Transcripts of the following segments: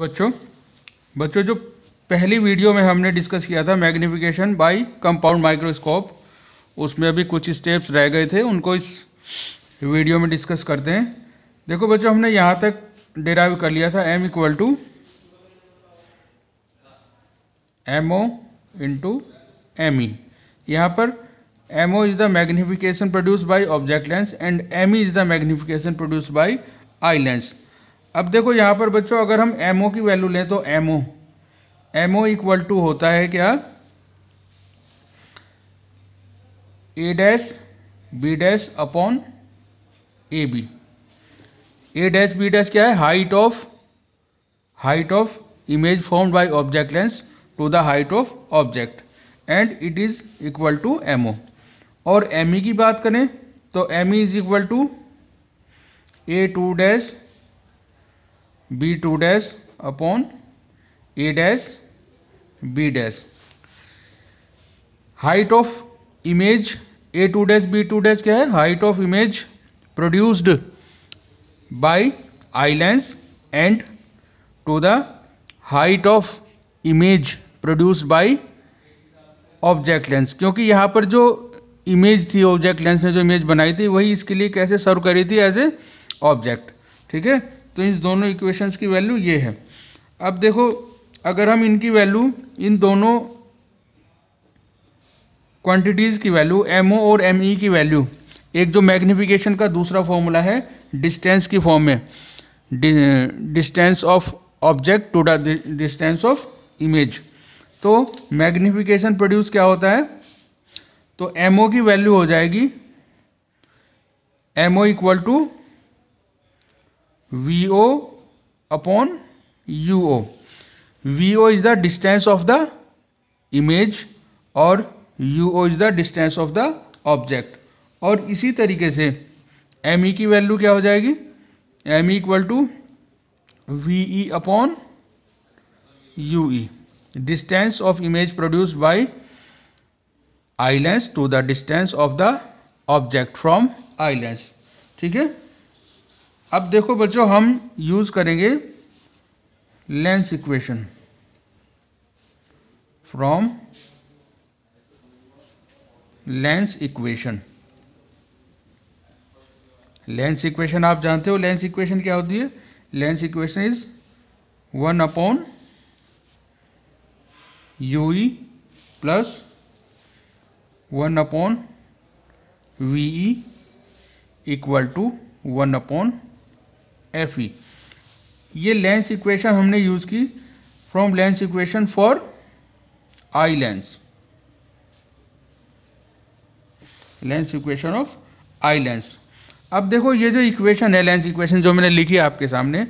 बच्चों बच्चों जो पहली वीडियो में हमने डिस्कस किया था मैग्निफिकेशन बाई कंपाउंड माइक्रोस्कोप उसमें अभी कुछ स्टेप्स रह गए थे उनको इस वीडियो में डिस्कस करते हैं देखो बच्चों हमने यहाँ तक डेराइव कर लिया था m equal to M O into M E यहाँ पर M O is the magnification produce by object lens and M E is the magnification produce by eye lens अब देखो यहाँ पर बच्चों अगर हम एम ओ की वैल्यू लें तो M O M O equal to होता है क्या A dash B dash upon A B A dash B dash क्या है height of height of image formed by object lens to the height of object and it is equal to M O और M E e की बात करें तो M E is equal to A two dash B two dash upon A dash B dash height of image A two dash B two dash क्या है height of image produced by eye lens and to the height of image produced by object lens क्योंकि यहाँ पर जो image थी object lens ने जो image बनाई थी वही इसके लिए कैसे सर्व करी थी एज ए ऑब्जेक्ट ठीक है तो इस दोनों इक्वेशंस की वैल्यू ये है अब देखो अगर हम इनकी वैल्यू इन दोनों क्वांटिटीज़ की वैल्यू एम और एम ई e की वैल्यू एक जो मैग्निफिकेशन का दूसरा फॉर्मूला है डिस्टेंस की फॉर्म में distance of object to distance of image तो मैग्निफिकेशन प्रोड्यूस क्या होता है तो एम ओ की वैल्यू हो जाएगी M O equal to V O upon U O V O is the distance of the image और U O is the distance of the object और इसी तरीके से एम ई e की वैल्यू क्या हो जाएगी M equal to V E upon U E distance of image produced by eye lens to the distance of the object from eye lens ठीक है अब देखो बच्चों हम यूज करेंगे lens equation from lens equation lens equation आप जानते हो लेंस इक्वेशन क्या होती है lens equation is one upon U E plus one upon V equal to one upon F E e. ये लेंस इक्वेशन हमने यूज़ की from lens equation for eye lens lens equation of eye lens अब देखो ये जो equation है lens equation जो मैंने लिखी आपके सामने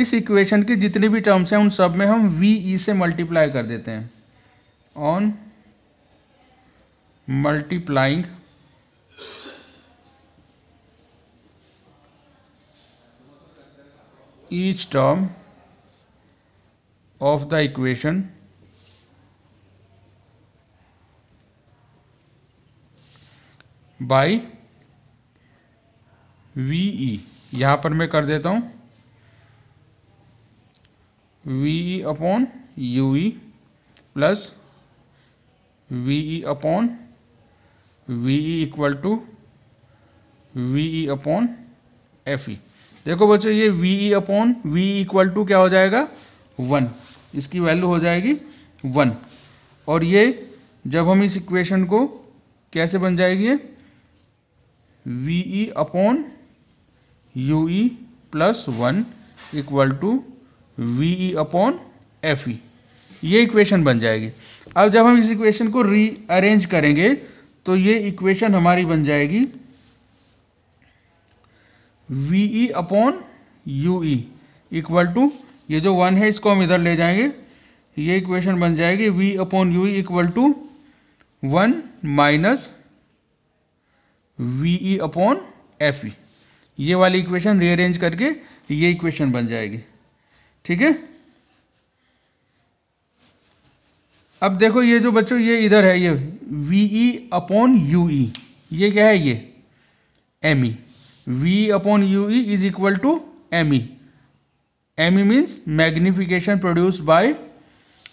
इस इक्वेशन के जितने भी टर्म्स हैं उन सब में हम वी ई e से मल्टीप्लाई कर देते हैं on multiplying each term of the equation by V E e. यहाँ पर मैं कर देता हूँ V E upon U E plus V E upon V E equal to V E upon F E देखो बच्चों ये V E upon V equal to क्या हो जाएगा वन इसकी वैल्यू हो जाएगी वन और ये जब हम इस इक्वेशन को कैसे बन जाएगी V E upon U E plus one equal to V E upon F E ये इक्वेशन बन जाएगी अब जब हम इस इक्वेशन को रीअरेंज करेंगे तो ये इक्वेशन हमारी बन जाएगी V E upon U E equal to ये जो वन है इसको हम इधर ले जाएंगे ये इक्वेशन बन जाएगी V upon U E equal to one minus V E upon F E ये वाली इक्वेशन रीअरेंज करके ये इक्वेशन बन जाएगी ठीक है अब देखो ये जो बच्चों ये इधर है ये V E upon U E ये क्या है ये M E e। V upon U E is equal to M E M E means magnification produced by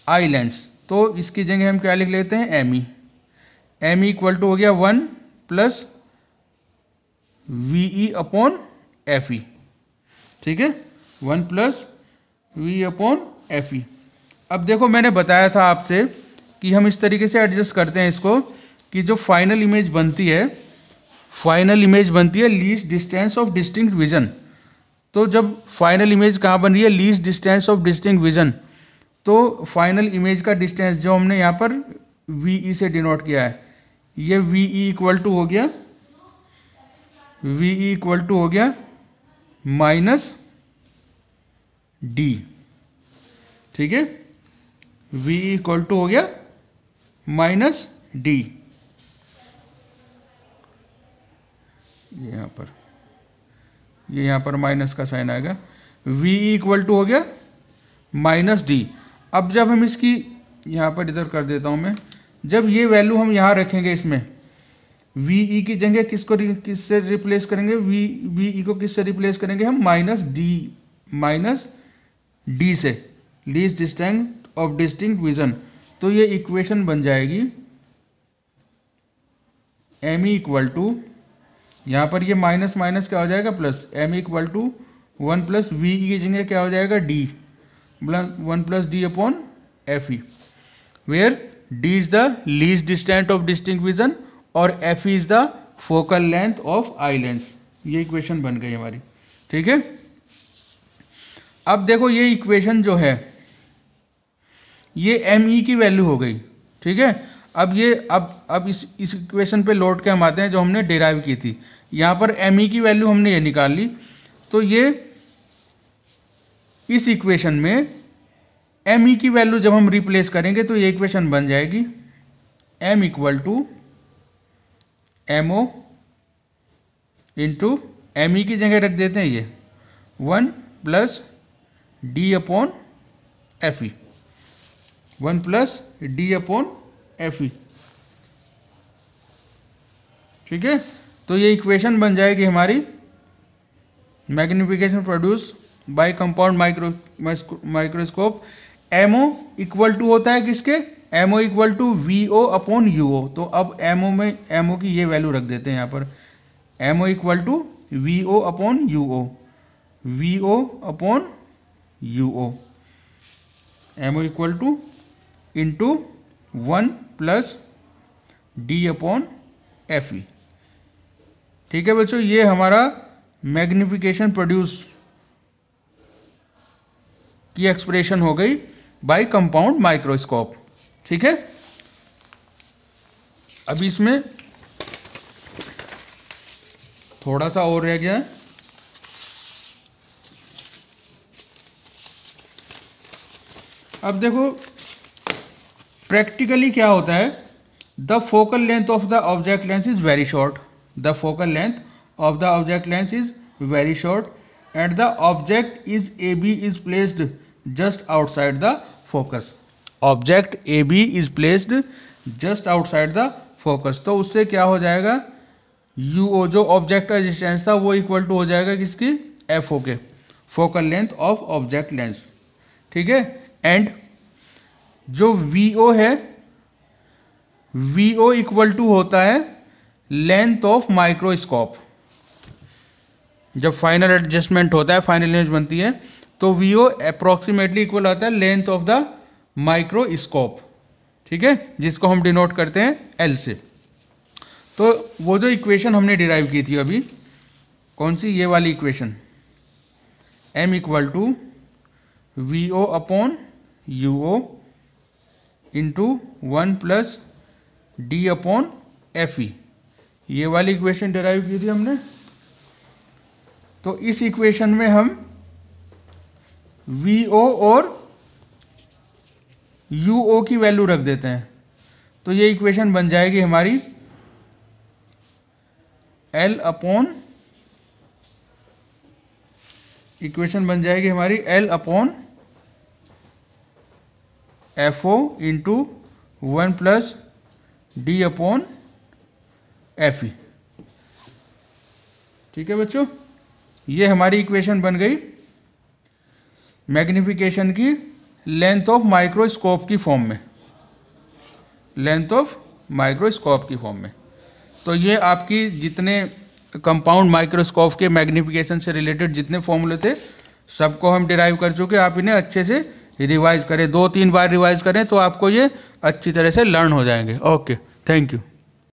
eye lens तो इसकी जगह हम क्या लिख लेते हैं M E M equal to हो गया one plus V E upon F E ठीक है one plus V upon F E अब देखो मैंने बताया था आपसे कि हम इस तरीके से एडजस्ट करते हैं इसको कि जो फाइनल इमेज बनती है फाइनल इमेज बनती है least distance of distinct vision तो जब फाइनल इमेज कहाँ बन रही है least distance of distinct vision तो फाइनल इमेज का डिस्टेंस जो हमने यहाँ पर वी ई e से डिनोट किया है ये वी ई इक्वल टू हो गया वी ई इक्वल टू हो गया माइनस डी ठीक है वी इक्वल टू हो गया माइनस डी ये यहाँ पर ये यहाँ पर माइनस का साइन आएगा v इक्वल टू हो गया माइनस डी अब जब हम इसकी यहाँ पर इधर कर देता हूँ मैं जब ये वैल्यू हम यहाँ रखेंगे इसमें वी ई e की जगह किसको किससे रिप्लेस करेंगे वी वी ई को किससे रिप्लेस करेंगे हम माइनस डी माइनस डी से least distance of distinct vision तो ये इक्वेशन बन जाएगी एम ई इक्वल टू यहाँ पर ये माइनस माइनस क्या हो जाएगा plus M equal to one plus V की जगह क्या हो जाएगा D one plus D upon F E where D is the least distance of distinct और F is the focal length of eye lens ये इक्वेशन बन गई हमारी ठीक है अब देखो ये इक्वेशन जो है ये एम ई e की वैल्यू हो गई ठीक है अब ये अब अब इस इस इक्वेशन पे लौट के हम आते हैं जो हमने डेराइव की थी यहाँ पर एम ई की वैल्यू हमने ये निकाल ली तो ये इस इक्वेशन में एम ई की वैल्यू जब हम रिप्लेस करेंगे तो ये इक्वेशन बन जाएगी M equal to M O into M E की जगह रख देते हैं ये one plus D upon F E one plus D upon F E e. ठीक है तो ये इक्वेशन बन जाएगी हमारी magnification produce by compound micro microscope MO equal to होता है किसके MO equal to V O upon U O तो अब एमओ में एमओ की ये वैल्यू रख देते हैं यहाँ पर MO equal to V O upon U O V O upon U O MO equal to into one plus D upon F E ठीक है बच्चों ये हमारा मैग्निफिकेशन प्रोड्यूस की एक्सप्रेशन हो गई बाय कंपाउंड माइक्रोस्कोप ठीक है अभी इसमें थोड़ा सा और रह गया है अब देखो प्रैक्टिकली क्या होता है the focal length of the object lens is very short the focal length of the object lens is very short and the object is A B is placed just outside the focus object A B is placed just outside the focus तो उससे क्या हो जाएगा you ओ जो object का distance था वो equal to हो जाएगा किसकी एफ ओ के focal length of object lens ठीक है एंड जो वी ओ है वी ओ इक्वल टू होता है लेंथ ऑफ माइक्रोस्कोप जब फाइनल एडजस्टमेंट होता है फाइनल इमेज बनती है तो वी ओ अप्रोक्सीमेटली इक्वल होता है लेंथ ऑफ द माइक्रोस्कोप ठीक है जिसको हम डिनोट करते हैं एल से तो वो जो इक्वेशन हमने डिराइव की थी अभी कौन सी ये वाली equation M equal to V O upon U O into one plus D upon F E ये वाली इक्वेशन डिराइव की थी हमने तो इस इक्वेशन में हम वी ओ और यू ओ की वैल्यू रख देते हैं तो ये इक्वेशन बन जाएगी हमारी एल अपॉन इक्वेशन बन जाएगी हमारी L upon F O into one plus D upon F E ठीक है बच्चों ये हमारी इक्वेशन बन गई मैग्निफिकेशन की लेंथ ऑफ माइक्रोस्कोप की फॉर्म में लेंथ ऑफ माइक्रोस्कोप की फॉर्म में तो ये आपकी जितने कंपाउंड माइक्रोस्कोप के मैग्निफिकेशन से रिलेटेड जितने फॉर्मूले थे सबको हम डिराइव कर चुके आप इन्हें अच्छे से रिवाइज़ करें दो तीन बार रिवाइज़ करें तो आपको ये अच्छी तरह से लर्न हो जाएंगे ओके थैंक यू